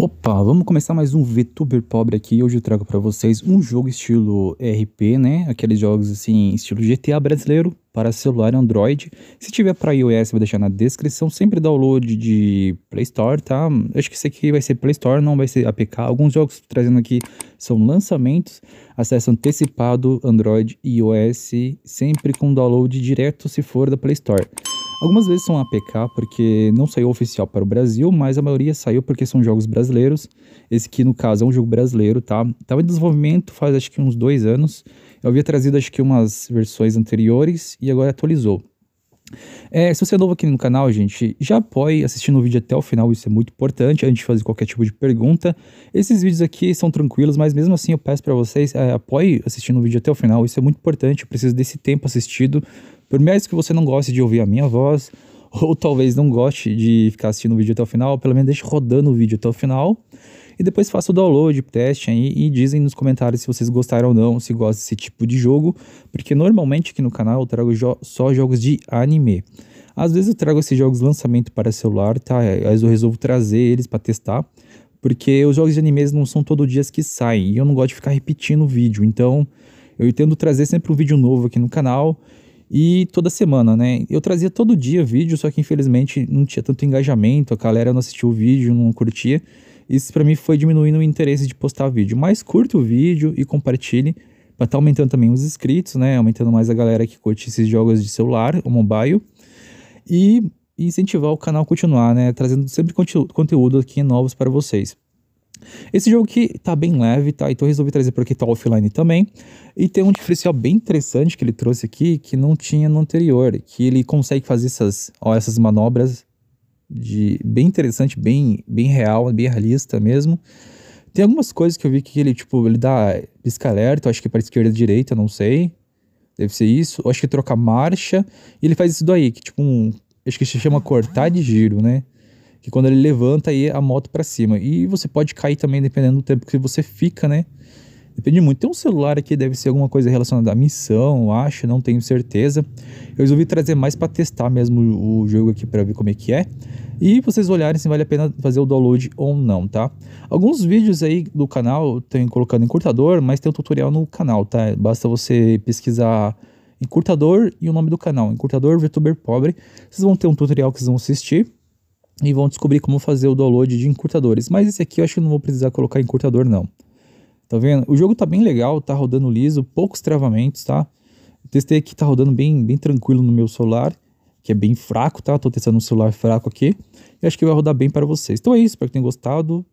Opa, vamos começar mais um VTuber pobre aqui. Hoje eu trago para vocês um jogo estilo RP, né? Aqueles jogos assim, estilo GTA brasileiro para celular Android. Se tiver para iOS, vou deixar na descrição. Sempre download de Play Store, tá? Acho que esse aqui vai ser Play Store, não vai ser APK. Alguns jogos trazendo aqui são lançamentos. Acesso antecipado Android e iOS, sempre com download direto se for da Play Store. Algumas vezes são APK porque não saiu oficial para o Brasil, mas a maioria saiu porque são jogos brasileiros. Esse aqui, no caso, é um jogo brasileiro, tá? Tava tá em desenvolvimento faz acho que uns dois anos. Eu havia trazido acho que umas versões anteriores e agora atualizou. É, se você é novo aqui no canal, gente, já apoie assistindo o vídeo até o final, isso é muito importante, antes de fazer qualquer tipo de pergunta. Esses vídeos aqui são tranquilos, mas mesmo assim eu peço para vocês, é, apoie assistindo o vídeo até o final, isso é muito importante, eu preciso desse tempo assistido. Por mais que você não goste de ouvir a minha voz, ou talvez não goste de ficar assistindo o vídeo até o final, pelo menos deixe rodando o vídeo até o final. E depois faça o download, teste aí e dizem nos comentários se vocês gostaram ou não, se gostam desse tipo de jogo, porque normalmente aqui no canal eu trago jo só jogos de anime. Às vezes eu trago esses jogos lançamento para celular, tá? Às eu resolvo trazer eles para testar, porque os jogos de animes não são todo dias que saem e eu não gosto de ficar repetindo o vídeo. Então, eu tento trazer sempre um vídeo novo aqui no canal e toda semana, né? Eu trazia todo dia vídeo, só que infelizmente não tinha tanto engajamento, a galera não assistiu o vídeo, não curtia. Isso para mim foi diminuindo o interesse de postar vídeo. Mas curta o vídeo e compartilhe para estar tá aumentando também os inscritos, né? Aumentando mais a galera que curte esses jogos de celular, o mobile. E incentivar o canal a continuar, né? Trazendo sempre conteúdo aqui novos para vocês. Esse jogo que tá bem leve, tá? Então eu resolvi trazer porque tá offline também. E tem um diferencial bem interessante que ele trouxe aqui, que não tinha no anterior, que ele consegue fazer essas, ó, essas manobras de bem interessante, bem, bem real, bem realista mesmo. Tem algumas coisas que eu vi que ele, tipo, ele dá pisca alerta, acho que para esquerda e direita, não sei. Deve ser isso. acho que troca marcha. E ele faz isso daí, que tipo um. Acho que se chama cortar de giro, né? Que quando ele levanta aí a moto para cima. E você pode cair também, dependendo do tempo que você fica, né? Depende muito. Tem um celular aqui, deve ser alguma coisa relacionada à missão, acho, não tenho certeza. Eu resolvi trazer mais para testar mesmo o jogo aqui para ver como é que é. E vocês olharem se vale a pena fazer o download ou não, tá? Alguns vídeos aí do canal tem colocando encurtador, mas tem um tutorial no canal, tá? Basta você pesquisar encurtador e o nome do canal, encurtador VTuber Pobre. Vocês vão ter um tutorial que vocês vão assistir e vão descobrir como fazer o download de encurtadores. Mas esse aqui eu acho que não vou precisar colocar encurtador não. Tá vendo? O jogo tá bem legal, tá rodando liso, poucos travamentos, tá? Eu testei aqui, tá rodando bem, bem tranquilo no meu celular, que é bem fraco, tá? Tô testando um celular fraco aqui. E acho que vai rodar bem para vocês. Então é isso, espero que tenham gostado.